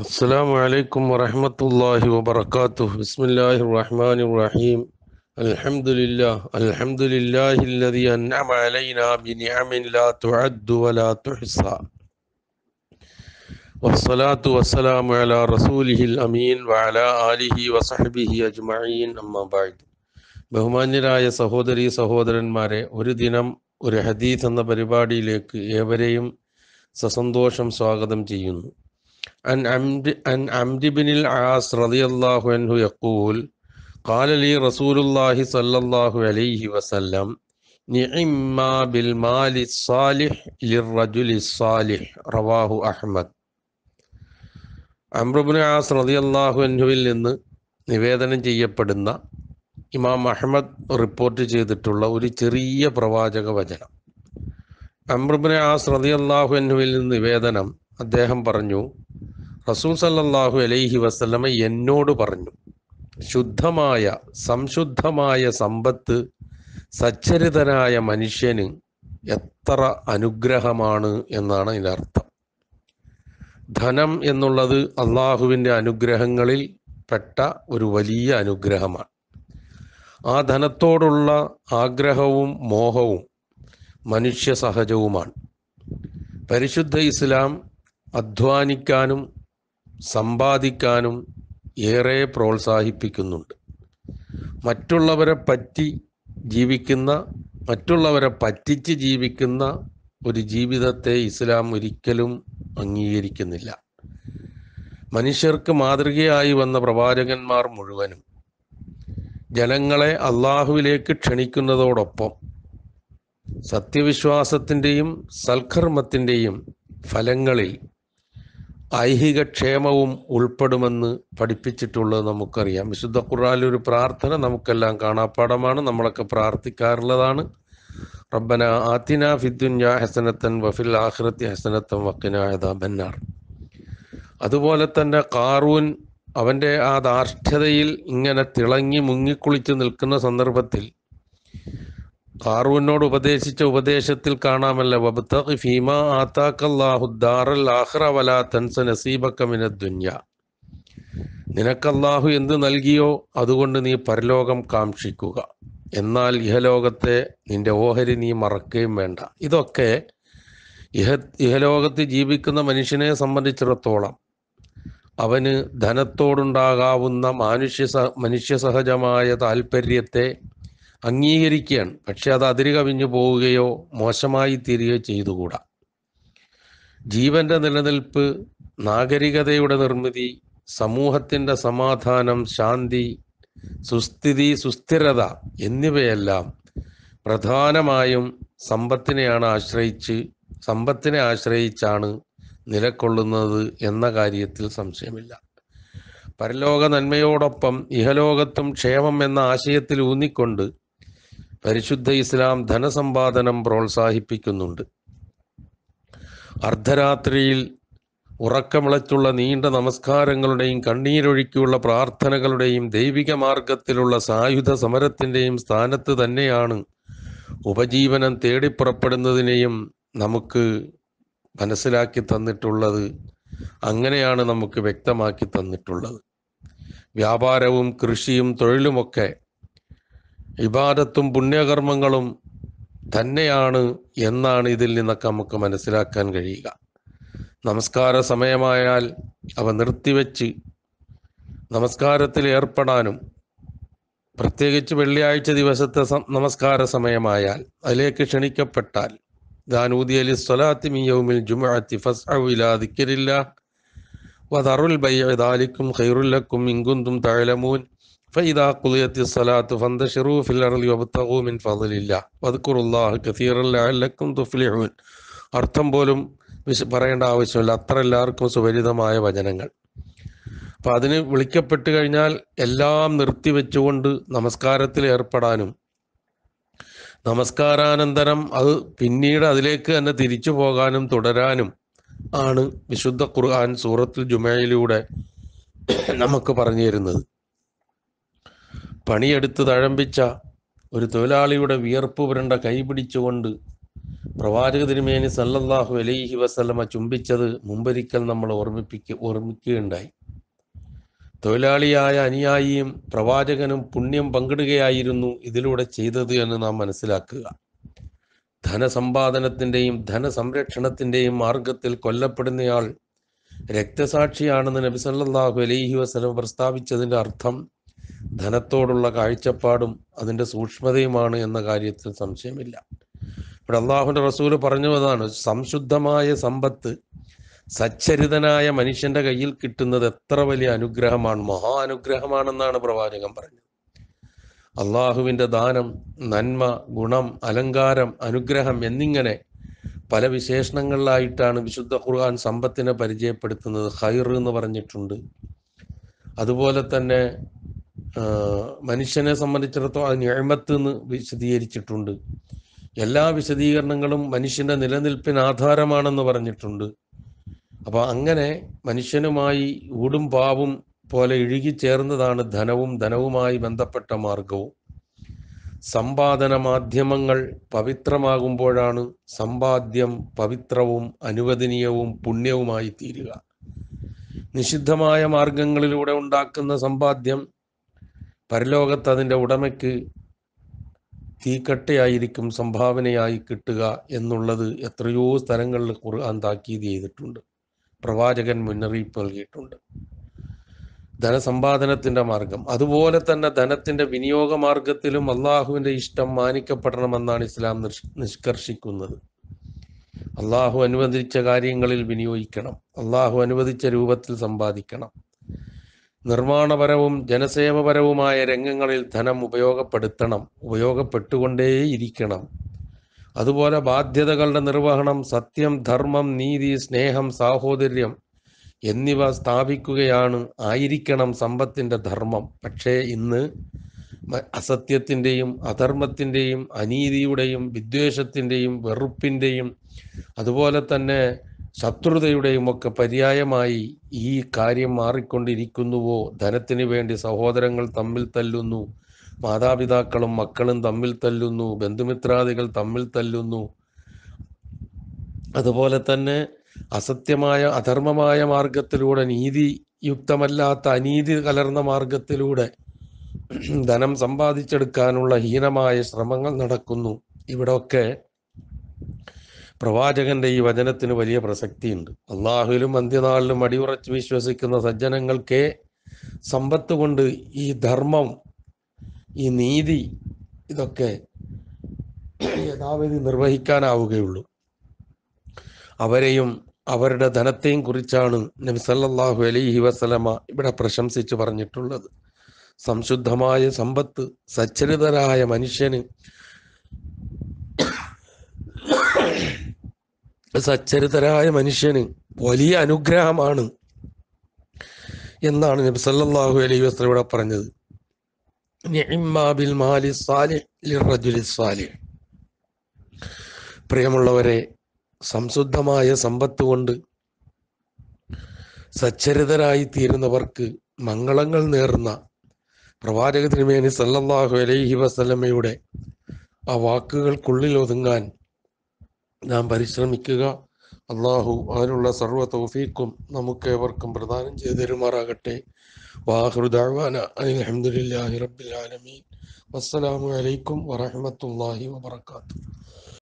السلام عليكم ورحمة الله وبركاته بسم الله الرحمن الرحيم الحمد لله الحمد لله الذي أنعم علينا بنعم لا تعد ولا تحصى والصلاة والسلام على رسوله الأمين وعلى آله وصحبه أجمعين أما بعد ബഹുമാന്യരായ സഹോദരി സഹോദരന്മാരെ ഒരു ദിനം ഒരു ഹദീസ് എന്ന പരിപാടിയിലേക്ക് ഏവരെയും സസന്തോഷം സ്വാഗതം ചെയ്യുന്നു عن عمد عن عمد بن العاص رضي الله عنه يقول قال لي رسول الله صلى الله عليه وسلم نعم ما بالمال الصالح للرجل الصالح رواه ആസ് റതിയല്ലാഹു അൻഹുവിൽ നിന്ന് നിവേദനം ചെയ്യപ്പെടുന്ന ഇമാം അഹമ്മദ് റിപ്പോർട്ട് ചെയ്തിട്ടുള്ള ഒരു ചെറിയ പ്രവാചക വചനം അമ്രബിനെ ആസ് റതിയല്ലാഹു അൻഹുവിൽ നിന്ന് നിവേദനം അദ്ദേഹം പറഞ്ഞു റസൂൽ സല്ലാഹു അലൈഹി വസ്ലമ എന്നോട് പറഞ്ഞു ശുദ്ധമായ സംശുദ്ധമായ സമ്പത്ത് സച്ചരിതനായ മനുഷ്യന് എത്ര അനുഗ്രഹമാണ് എന്നാണ് അതിൻ്റെ അർത്ഥം ധനം എന്നുള്ളത് അള്ളാഹുവിൻ്റെ അനുഗ്രഹങ്ങളിൽ പെട്ട ഒരു വലിയ അനുഗ്രഹമാണ് ആ ധനത്തോടുള്ള ആഗ്രഹവും മോഹവും മനുഷ്യ സഹജവുമാണ് പരിശുദ്ധ ഇസ്ലാം അധ്വാനിക്കാനും സമ്പാദിക്കാനും ഏറെ പ്രോത്സാഹിപ്പിക്കുന്നുണ്ട് മറ്റുള്ളവരെ പറ്റി ജീവിക്കുന്ന മറ്റുള്ളവരെ പറ്റിച്ച് ജീവിക്കുന്ന ഒരു ജീവിതത്തെ ഇസ്ലാം ഒരിക്കലും അംഗീകരിക്കുന്നില്ല മനുഷ്യർക്ക് മാതൃകയായി വന്ന പ്രവാചകന്മാർ മുഴുവനും ജനങ്ങളെ അള്ളാഹുവിലേക്ക് ക്ഷണിക്കുന്നതോടൊപ്പം സത്യവിശ്വാസത്തിൻ്റെയും സൽക്കർമ്മത്തിൻ്റെയും ഫലങ്ങളിൽ ഐഹിക ക്ഷേമവും ഉൾപ്പെടുമെന്ന് പഠിപ്പിച്ചിട്ടുള്ളത് നമുക്കറിയാം വിശുദ്ധ ഒരു പ്രാർത്ഥന നമുക്കെല്ലാം കാണാപ്പാടമാണ് നമ്മളൊക്കെ പ്രാർത്ഥിക്കാറുള്ളതാണ് റബ്ബന ആത്തിന ഫിദ്ദുന്യ ഹസനത്തൻ വഫിൽ ആഹ്റത്തി ഹസനത്തൻ വക്കിന ബന്നാർ അതുപോലെ തന്നെ കാറൂൻ അവൻ്റെ ആ ധാർഷ്ഠതയിൽ ഇങ്ങനെ തിളങ്ങി മുങ്ങിക്കുളിച്ച് നിൽക്കുന്ന സന്ദർഭത്തിൽ ഹാറൂനോട് ഉപദേശിച്ച ഉപദേശത്തിൽ കാണാമല്ലോ വലാ തൻസ മിന ദുനിയ നിനക്കല്ലാഹു എന്ത് നൽകിയോ അതുകൊണ്ട് നീ പരലോകം കാക്ഷിക്കുക എന്നാൽ ഇഹലോകത്തെ നിന്റെ ഓഹരി നീ മറക്കുകയും വേണ്ട ഇതൊക്കെ ഇഹ ഇഹലോകത്ത് ജീവിക്കുന്ന മനുഷ്യനെ സംബന്ധിച്ചിടത്തോളം അവന് ധനത്തോടുണ്ടാകാവുന്ന മാനുഷ്യ മനുഷ്യസഹജമായ താല്പര്യത്തെ അംഗീകരിക്കുകയാണ് പക്ഷെ അത് അതിര് കവിഞ്ഞു പോവുകയോ മോശമായി തീരുകയോ ചെയ്തുകൂടാ ജീവന്റെ നിലനിൽപ്പ് നാഗരികതയുടെ നിർമ്മിതി സമൂഹത്തിൻ്റെ സമാധാനം ശാന്തി സുസ്ഥിതി സുസ്ഥിരത എന്നിവയെല്ലാം പ്രധാനമായും സമ്പത്തിനെയാണ് ആശ്രയിച്ച് സമ്പത്തിനെ ആശ്രയിച്ചാണ് നിലക്കൊള്ളുന്നത് എന്ന കാര്യത്തിൽ സംശയമില്ല പരലോക നന്മയോടൊപ്പം ഇഹലോകത്തും ക്ഷേമം എന്ന ആശയത്തിൽ ഊന്നിക്കൊണ്ട് പരിശുദ്ധ ഇസ്ലാം ധനസമ്പാദനം പ്രോത്സാഹിപ്പിക്കുന്നുണ്ട് അർദ്ധരാത്രിയിൽ ഉറക്കമിളച്ചുള്ള നീണ്ട നമസ്കാരങ്ങളുടെയും കണ്ണീരൊഴുക്കിയുള്ള പ്രാർത്ഥനകളുടെയും ദൈവിക മാർഗത്തിലുള്ള സായുധ സമരത്തിൻ്റെയും സ്ഥാനത്ത് തന്നെയാണ് ഉപജീവനം തേടിപ്പുറപ്പെടുന്നതിനെയും നമുക്ക് മനസ്സിലാക്കി തന്നിട്ടുള്ളത് അങ്ങനെയാണ് നമുക്ക് വ്യക്തമാക്കി തന്നിട്ടുള്ളത് വ്യാപാരവും കൃഷിയും തൊഴിലുമൊക്കെ ഇബാദത്തും പുണ്യകർമ്മങ്ങളും തന്നെയാണ് എന്നാണ് ഇതിൽ നിന്നൊക്കെ നമുക്ക് മനസ്സിലാക്കാൻ കഴിയുക നമസ്കാര സമയമായാൽ അവ നിർത്തിവെച്ച് നമസ്കാരത്തിൽ ഏർപ്പെടാനും പ്രത്യേകിച്ച് വെള്ളിയാഴ്ച ദിവസത്തെ നമസ്കാര സമയമായാൽ അതിലേക്ക് ക്ഷണിക്കപ്പെട്ടാൽ ദാനൂദി അലി സ്വലാത്തി മിയവുമിൽ ജുമഅത്തി ഫസ് ദിക്കരില്ല വദറുൽ ബൈ ദാലിക്കും ഖൈറുല്ലക്കും ഇങ്കുന്തും തഴലമൂൻ قضيت في وابتغوا من فضل الله الله كثيرا لعلكم تفلحون അർത്ഥം പോലും വിശ പറയേണ്ട ആവശ്യമില്ല അത്ര എല്ലാവർക്കും സുപരിതമായ വചനങ്ങൾ അപ്പം അതിന് വിളിക്കപ്പെട്ട് കഴിഞ്ഞാൽ എല്ലാം നിർത്തിവെച്ചുകൊണ്ട് നമസ്കാരത്തിൽ ഏർപ്പെടാനും നമസ്കാരാനന്തരം അത് പിന്നീട് അതിലേക്ക് തന്നെ തിരിച്ചു പോകാനും തുടരാനും ആണ് വിശുദ്ധ ഖുർആൻ സൂറത്തുൽ ജുമയിലൂടെ നമുക്ക് പറഞ്ഞു തരുന്നത് പണിയെടുത്ത് തഴമ്പിച്ച ഒരു തൊഴിലാളിയുടെ വിയർപ്പ് പുരണ്ട കൈപിടിച്ചുകൊണ്ട് പ്രവാചക തിരുമേനി സല്ലല്ലാഹു അലൈഹി വസല്ലമ ചുംബിച്ചത് മുമ്പൊരിക്കൽ നമ്മൾ ഓർമ്മിപ്പിക്ക ഓർമ്മിക്കുകയുണ്ടായി തൊഴിലാളിയായ അനുയായിയും പ്രവാചകനും പുണ്യം പങ്കിടുകയായിരുന്നു ഇതിലൂടെ ചെയ്തത് എന്ന് നാം മനസ്സിലാക്കുക ധനസമ്പാദനത്തിൻ്റെയും ധനസംരക്ഷണത്തിൻ്റെയും മാർഗത്തിൽ കൊല്ലപ്പെടുന്നയാൾ രക്തസാക്ഷിയാണെന്ന് നബി സല്ലല്ലാഹു അലൈഹി വസല്ലം പ്രസ്താവിച്ചതിൻ്റെ അർത്ഥം ധനത്തോടുള്ള കാഴ്ചപ്പാടും അതിൻ്റെ സൂക്ഷ്മതയുമാണ് എന്ന കാര്യത്തിൽ സംശയമില്ല ഇവിടെ അള്ളാഹുൻ്റെ റസൂല് പറഞ്ഞു അതാണ് സംശുദ്ധമായ സമ്പത്ത് സച്ചരിതനായ മനുഷ്യന്റെ കയ്യിൽ കിട്ടുന്നത് എത്ര വലിയ അനുഗ്രഹമാണ് മഹാ അനുഗ്രഹമാണെന്നാണ് പ്രവാചകൻ പറഞ്ഞത് അള്ളാഹുവിൻ്റെ ദാനം നന്മ ഗുണം അലങ്കാരം അനുഗ്രഹം എന്നിങ്ങനെ പല വിശേഷണങ്ങളിലായിട്ടാണ് വിശുദ്ധ ഖുർആൻ സമ്പത്തിനെ പരിചയപ്പെടുത്തുന്നത് ഹൈർ എന്ന് പറഞ്ഞിട്ടുണ്ട് അതുപോലെ തന്നെ മനുഷ്യനെ സംബന്ധിച്ചിടത്തോളം അത് ഞഴമത്ത് എന്ന് വിശദീകരിച്ചിട്ടുണ്ട് എല്ലാ വിശദീകരണങ്ങളും മനുഷ്യന്റെ നിലനിൽപ്പിന് ആധാരമാണെന്ന് പറഞ്ഞിട്ടുണ്ട് അപ്പോൾ അങ്ങനെ മനുഷ്യനുമായി ഊടും പാവും പോലെ ഇഴുകിച്ചേർന്നതാണ് ധനവും ധനവുമായി ബന്ധപ്പെട്ട മാർഗവും സമ്പാദന മാധ്യമങ്ങൾ പവിത്രമാകുമ്പോഴാണ് സമ്പാദ്യം പവിത്രവും അനുവദനീയവും പുണ്യവുമായി തീരുക നിഷിദ്ധമായ മാർഗങ്ങളിലൂടെ ഉണ്ടാക്കുന്ന സമ്പാദ്യം പരലോകത്ത് അതിൻ്റെ ഉടമയ്ക്ക് തീക്കട്ടയായിരിക്കും സംഭാവനയായി കിട്ടുക എന്നുള്ളത് എത്രയോ സ്ഥലങ്ങളിൽ ഖുർആൻ താക്കീത് ചെയ്തിട്ടുണ്ട് പ്രവാചകൻ മുന്നറിയിപ്പ് നൽകിയിട്ടുണ്ട് ധനസമ്പാദനത്തിൻ്റെ മാർഗം അതുപോലെ തന്നെ ധനത്തിൻ്റെ വിനിയോഗ മാർഗത്തിലും അള്ളാഹുവിൻ്റെ ഇഷ്ടം മാനിക്കപ്പെടണമെന്നാണ് ഇസ്ലാം നിഷ്കർഷിക്കുന്നത് അള്ളാഹു അനുവദിച്ച കാര്യങ്ങളിൽ വിനിയോഗിക്കണം അള്ളാഹു അനുവദിച്ച രൂപത്തിൽ സമ്പാദിക്കണം നിർമ്മാണപരവും ജനസേവപരവുമായ രംഗങ്ങളിൽ ധനം ഉപയോഗപ്പെടുത്തണം ഉപയോഗപ്പെട്ടുകൊണ്ടേയിരിക്കണം അതുപോലെ ബാധ്യതകളുടെ നിർവഹണം സത്യം ധർമ്മം നീതി സ്നേഹം സാഹോദര്യം എന്നിവ സ്ഥാപിക്കുകയാണ് ആയിരിക്കണം സമ്പത്തിൻ്റെ ധർമ്മം പക്ഷേ ഇന്ന് അസത്യത്തിൻ്റെയും അധർമ്മത്തിൻ്റെയും അനീതിയുടെയും വിദ്വേഷത്തിൻ്റെയും വെറുപ്പിൻ്റെയും അതുപോലെ തന്നെ ശത്രുതയുടെയും ഒക്കെ പര്യായമായി ഈ കാര്യം മാറിക്കൊണ്ടിരിക്കുന്നുവോ ധനത്തിന് വേണ്ടി സഹോദരങ്ങൾ തമ്മിൽ തല്ലുന്നു മാതാപിതാക്കളും മക്കളും തമ്മിൽ തല്ലുന്നു ബന്ധുമിത്രാദികൾ തമ്മിൽ തല്ലുന്നു അതുപോലെ തന്നെ അസത്യമായ അധർമ്മമായ മാർഗത്തിലൂടെ യുക്തമല്ലാത്ത അനീതി കലർന്ന മാർഗത്തിലൂടെ ധനം സമ്പാദിച്ചെടുക്കാനുള്ള ഹീനമായ ശ്രമങ്ങൾ നടക്കുന്നു ഇവിടൊക്കെ പ്രവാചകന്റെ ഈ വചനത്തിന് വലിയ പ്രസക്തിയുണ്ട് അള്ളാഹുലും അന്ത്യനാളിലും അടിയുറച്ച് വിശ്വസിക്കുന്ന സജ്ജനങ്ങൾക്ക് സമ്പത്ത് കൊണ്ട് ഈ ധർമ്മം ഈ നീതി ഇതൊക്കെ യഥാവിധി നിർവഹിക്കാനാവുകയുള്ളൂ അവരെയും അവരുടെ ധനത്തെയും കുറിച്ചാണ് നബി സല്ലല്ലാഹു അലൈഹി വസ്ലമ ഇവിടെ പ്രശംസിച്ച് പറഞ്ഞിട്ടുള്ളത് സംശുദ്ധമായ സമ്പത്ത് സച്ചരിതരായ മനുഷ്യന് സച്ചരിതരായ മനുഷ്യന് വലിയ അനുഗ്രഹമാണ് എന്നാണ് നബി സല്ലല്ലാഹു അലൈഹി വസല്ലം ഇവിടെ പറഞ്ഞത് മാലി സാലിഹ് പ്രിയമുള്ളവരെ സംശുദ്ധമായ സമ്പത്ത് കൊണ്ട് സച്ചരിതരായി തീരുന്നവർക്ക് മംഗളങ്ങൾ നേർന്ന പ്രവാചക തിരുമേനി സല്ലല്ലാഹു അലൈഹി വസല്ലമയുടെ ആ വാക്കുകൾക്കുള്ളിൽ ഒതുങ്ങാൻ നാം പരിശ്രമിക്കുക അള്ളാഹു അതിനുള്ള സർവ്വ തൗഫീക്കും നമുക്ക് ഏവർക്കും പ്രദാനം ചെയ്ത് തരുമാറാകട്ടെ വാഹൃദാന അലഹമുല്ലാഹി റബ്ബിൽ ആലമീൻ അസ്സലാമു അലൈക്കും വറഹമത്തല്ലാഹി വബർക്കാത്തു